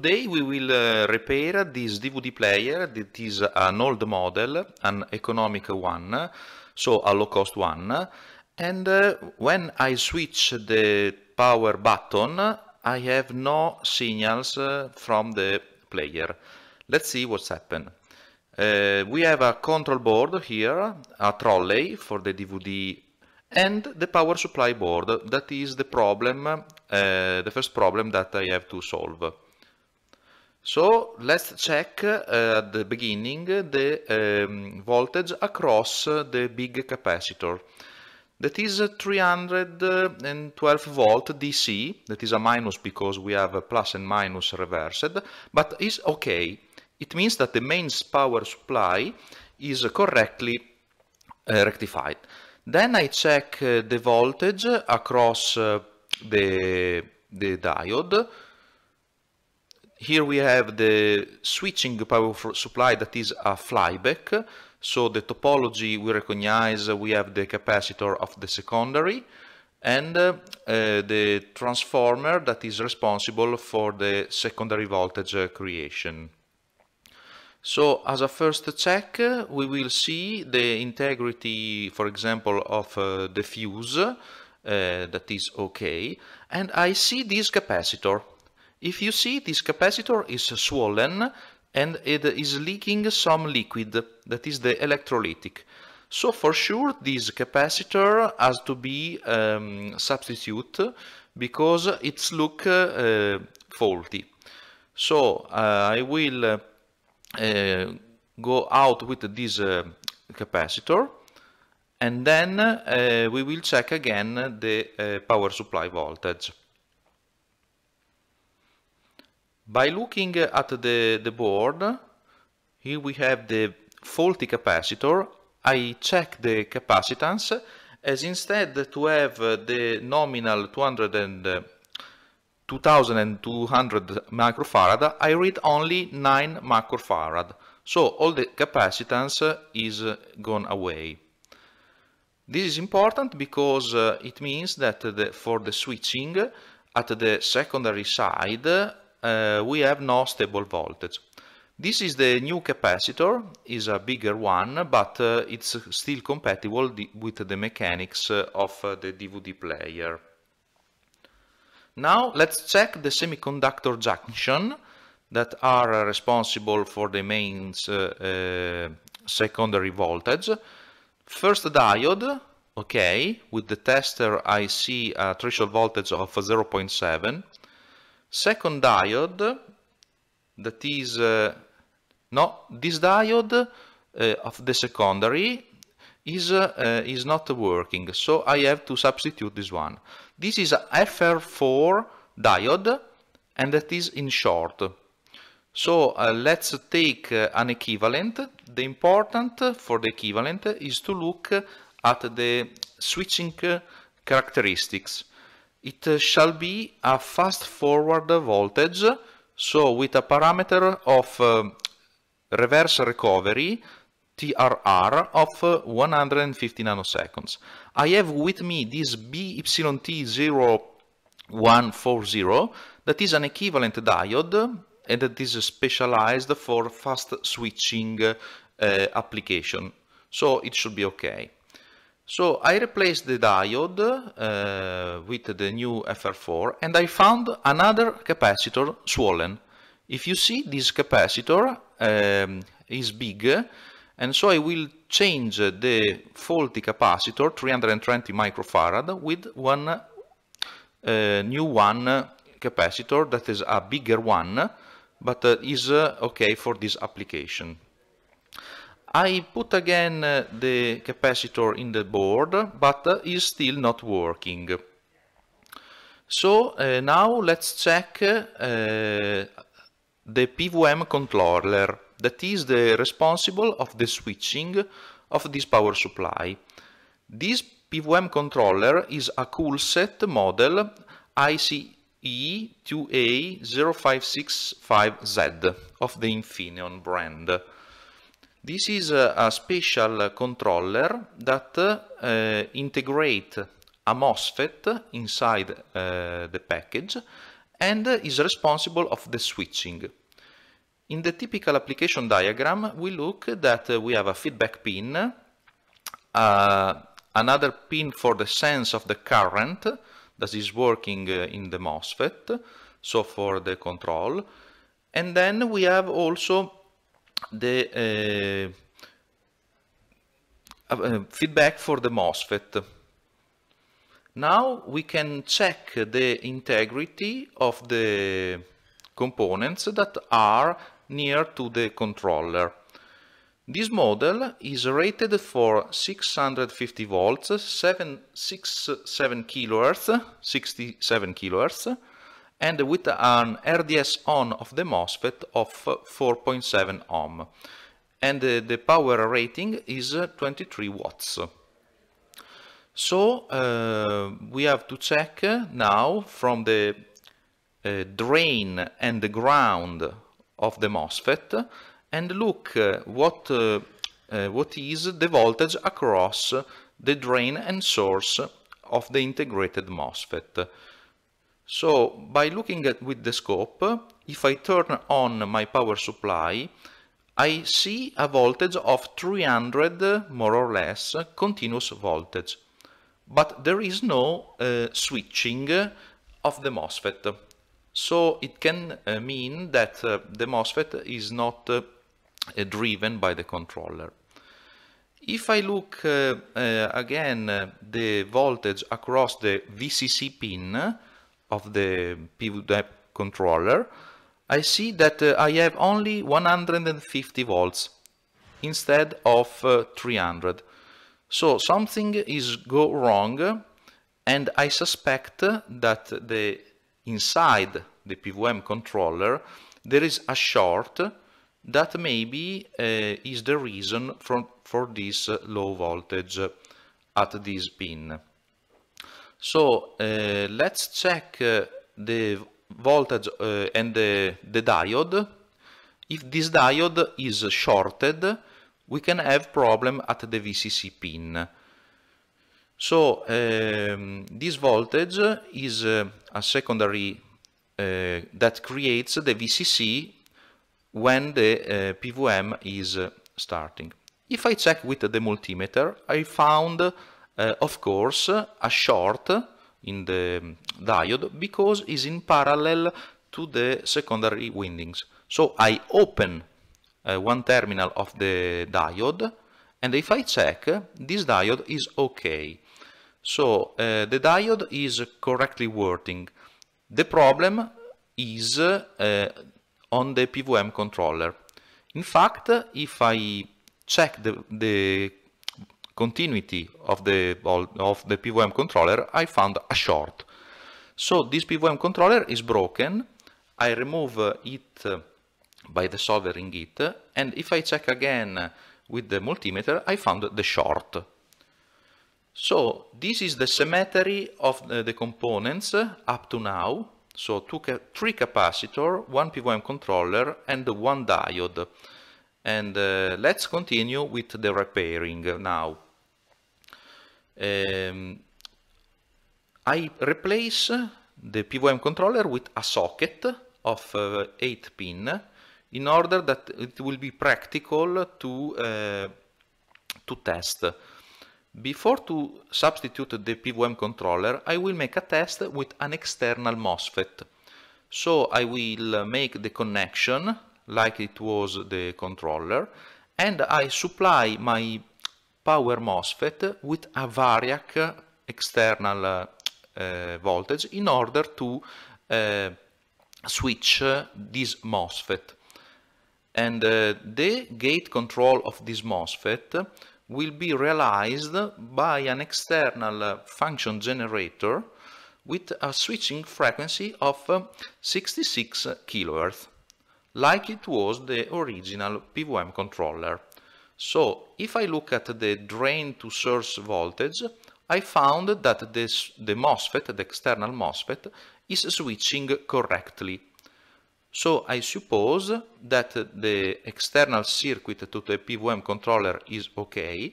Today we will uh, repair this DVD player that is an old model, an economic one, so a low cost one. And uh, when I switch the power button, I have no signals uh, from the player. Let's see what's happened. Uh, we have a control board here, a trolley for the DVD and the power supply board. That is the problem, uh, the first problem that I have to solve. So let's check uh, at the beginning the um, voltage across the big capacitor. That is 312 volt DC, that is a minus because we have a plus and minus reversed, but is okay. It means that the mains power supply is correctly uh, rectified. Then I check uh, the voltage across uh, the, the diode, here we have the switching power supply that is a flyback. So the topology we recognize, uh, we have the capacitor of the secondary and uh, uh, the transformer that is responsible for the secondary voltage uh, creation. So as a first check, uh, we will see the integrity, for example, of uh, the fuse that is okay. And I see this capacitor. If you see, this capacitor is swollen and it is leaking some liquid, that is the electrolytic. So for sure this capacitor has to be um, substitute because it's look uh, faulty. So uh, I will uh, uh go out with this uh, capacitor and then uh, we will check again the power supply voltage. By looking at the, the board, here we have the faulty capacitor. I check the capacitance as instead to have uh, the nominal 200 and, uh, 2200 microfarad, I read only 9 microfarad. So all the capacitance is gone away. This is important because uh, it means that the, for the switching at the secondary side, uh, we have no stable voltage. This is the new capacitor, is a bigger one, but uh, it's still compatible with the mechanics uh, of uh, the DVD player. Now let's check the semiconductor junction that are responsible for the main uh, uh, secondary voltage. First diode, okay, with the tester I see a threshold voltage of 0.7 second diode that is uh, no this diode uh, of the secondary is uh, uh is not working so I have to substitute this one this is a FR4 diode and that is in short so uh, let's take uh, an equivalent the important for the equivalent is to look at the switching characteristics it shall be a fast forward voltage so with a parameter of uh, reverse recovery TRR of uh, 150 nanoseconds. I have with me this BYT0140 that is an equivalent diode and that is specialized for fast switching uh, application. So it should be okay. So I replaced the diode uh, with the new FR4 and I found another capacitor swollen. If you see this capacitor um, is big and so I will change the faulty capacitor 320 microfarad with one uh, new one capacitor that is a bigger one but uh, is uh, okay for this application. I put again uh, the capacitor in the board, but uh, is still not working. So uh, now let's check uh, the PWM controller that is the responsible of the switching of this power supply. This PWM controller is a CoolSet model ICE2A0565Z of the Infineon brand. This is a, a special controller that uh, integrate a MOSFET inside uh, the package and is responsible of the switching. In the typical application diagram, we look that we have a feedback pin, uh, another pin for the sense of the current that is working eh, in the MOSFET, so for the control, and then we have also the eh, eh, feedback for the MOSFET. Now we can check the integrity of the components that are near to the controller. This model is rated for 650 volts, 7, 67 67 kHz, and with an RDS on of the MOSFET of 4.7 ohm. And uh, the power rating is uh, 23 watts. So uh, we have to check now from the uh, drain and the ground of the MOSFET and look uh, what, what is the voltage across the drain and source of the integrated MOSFET. So by looking at with the scope, if I turn on my power supply, I see a voltage of 300, more or less, continuous voltage. But there is no uh, switching of the MOSFET. So it can uh, mean that uh, the MOSFET is not uh, driven by the controller. If I look uh, uh, again the voltage across the VCC pin, of the PWDAP controller, I see that uh, I have only 150 volts instead of uh, 300. So something is go wrong and I suspect that the inside the PWM controller there is a short that maybe uh, is the reason for, for this uh, low voltage uh, at this pin. So uh, let's check uh, the voltage uh, and the, the diode. If this diode is shorted, we can have problem at the VCC pin. So um, this voltage is uh, a secondary uh, that creates the VCC when the uh, PWM is starting. If I check with the multimeter, I found Eh, of course, a short in the diode because it's in parallel to the secondary windings. So I open uh, one terminal of the diode and if I check, this diode is okay. So uh, the diode is correctly working. The problem is uh, on the PWM controller. In fact, if I check the, the continuity of the, of the PWM controller, I found a short. So this PWM controller is broken. I remove uh, it uh, by the soldering it, uh, and if I check again with the multimeter, I found the short. So this is the symmetry of the components up to now. So two ca three capacitor, one PWM controller, and one diode. And uh, let's continue with the repairing now. Um, I replace the PWM controller with a socket of uh, 8 pin in order that it will be practical to, uh, to test. Before to substitute the PWM controller, I will make a test with an external MOSFET. So I will make the connection like it was the controller and I supply my power MOSFET with a variac external eh, voltage in order to eh, switch this MOSFET. And eh, the gate control of this MOSFET will be realized by an external function generator with a switching frequency of 66 kHz, like it was the original PWM controller. So if I look at the drain to source voltage, I found that this, the MOSFET, the external MOSFET, is switching correctly. So I suppose that the external circuit to the PWM controller is okay,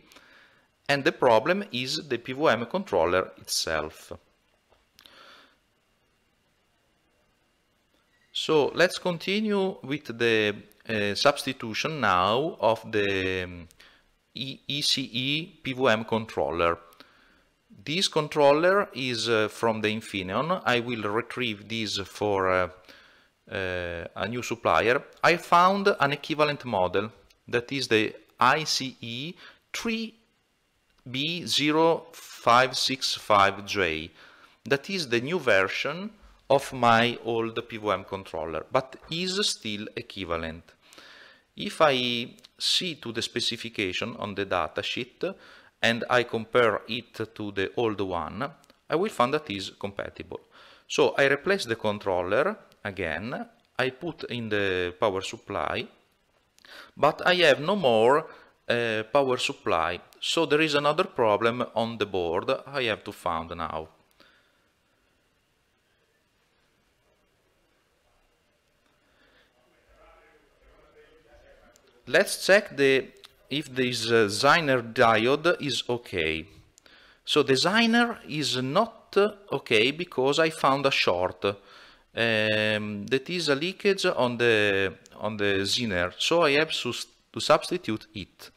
and the problem is the PWM controller itself. So let's continue with the uh, substitution now of the um, e ECE PVM controller. This controller is uh, from the Infineon. I will retrieve this for uh, uh a new supplier. I found an equivalent model that is the ICE 3B0565J. That is the new version of my old PVM controller, but is still equivalent. If I see to the specification on the datasheet and I compare it to the old one, I will find that is compatible. So I replace the controller again, I put in the power supply, but I have no more uh, power supply. So there is another problem on the board I have to find now. let's check the if this uh, diode is okay. So the is not uh, okay because I found a short. Um, that is a leakage on the on the Zener, so I have to substitute it.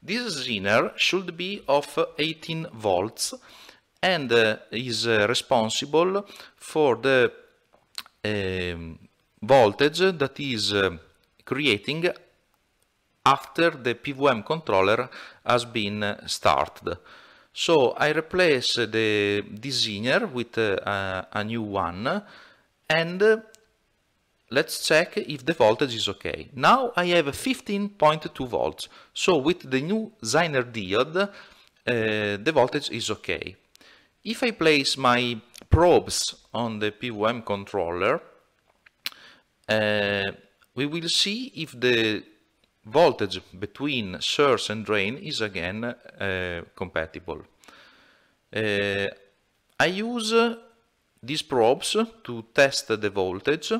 This Zener should be of uh, 18 volts and uh, is uh, responsible for the um, voltage that is uh, creating after the PVM controller has been started. So I replace the designer with a, uh, a new one and uh, let's check if the voltage is okay. Now I have 15.2 volts, so with the new Zeiner diode uh, the voltage is okay. If I place my probes on the PWM controller, uh, we will see if the voltage between source and drain is again uh, compatible. Uh, I use uh, these probes to test the voltage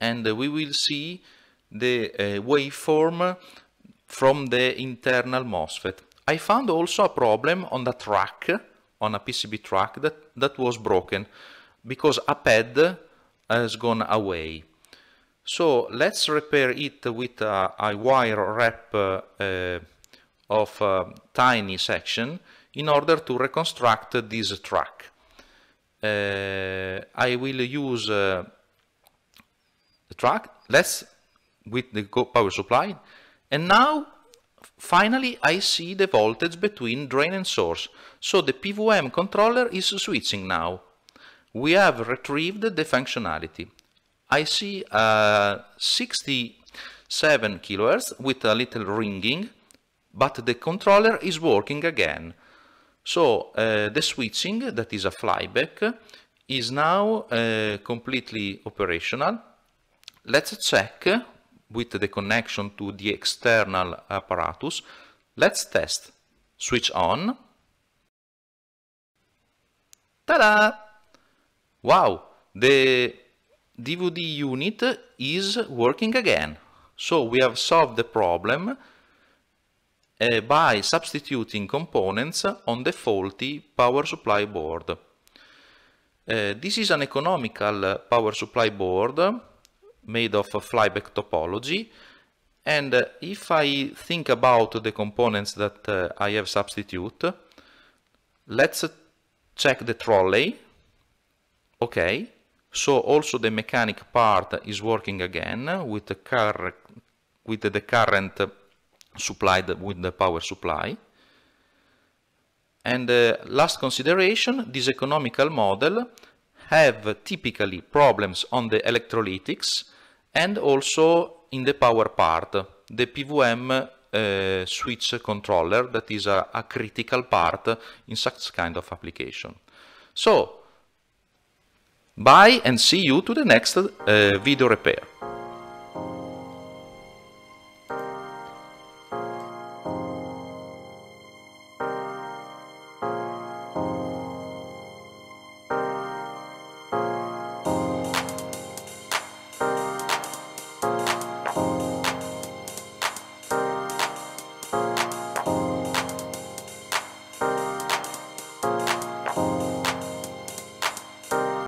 and we will see the uh, waveform from the internal MOSFET. I found also a problem on the track, on a PCB track that, that was broken because a pad has gone away. So let's repair it with a, a wire wrap uh, of a tiny section in order to reconstruct this track. Uh, I will use uh, the track, let's with the power supply, and now finally I see the voltage between drain and source, so the PWM controller is switching now. We have retrieved the functionality. I see uh, 67 kilohertz with a little ringing, but the controller is working again. So uh, the switching, that is a flyback, is now uh, completely operational. Let's check with the connection to the external apparatus. Let's test. Switch on. Ta-da! Wow! The DVD unit is working again. So we have solved the problem uh, by substituting components on the faulty power supply board. Uh, this is an economical uh, power supply board uh, made of a flyback topology and uh, if I think about the components that uh, I have substitute, let's check the trolley. Okay, so also the mechanic part is working again with the, car with the current supplied with the power supply. And the uh, last consideration, this economical model have typically problems on the electrolytics and also in the power part, the PVM uh, switch controller that is a, a critical part in such kind of application. So Bye and see you to the next uh, video repair.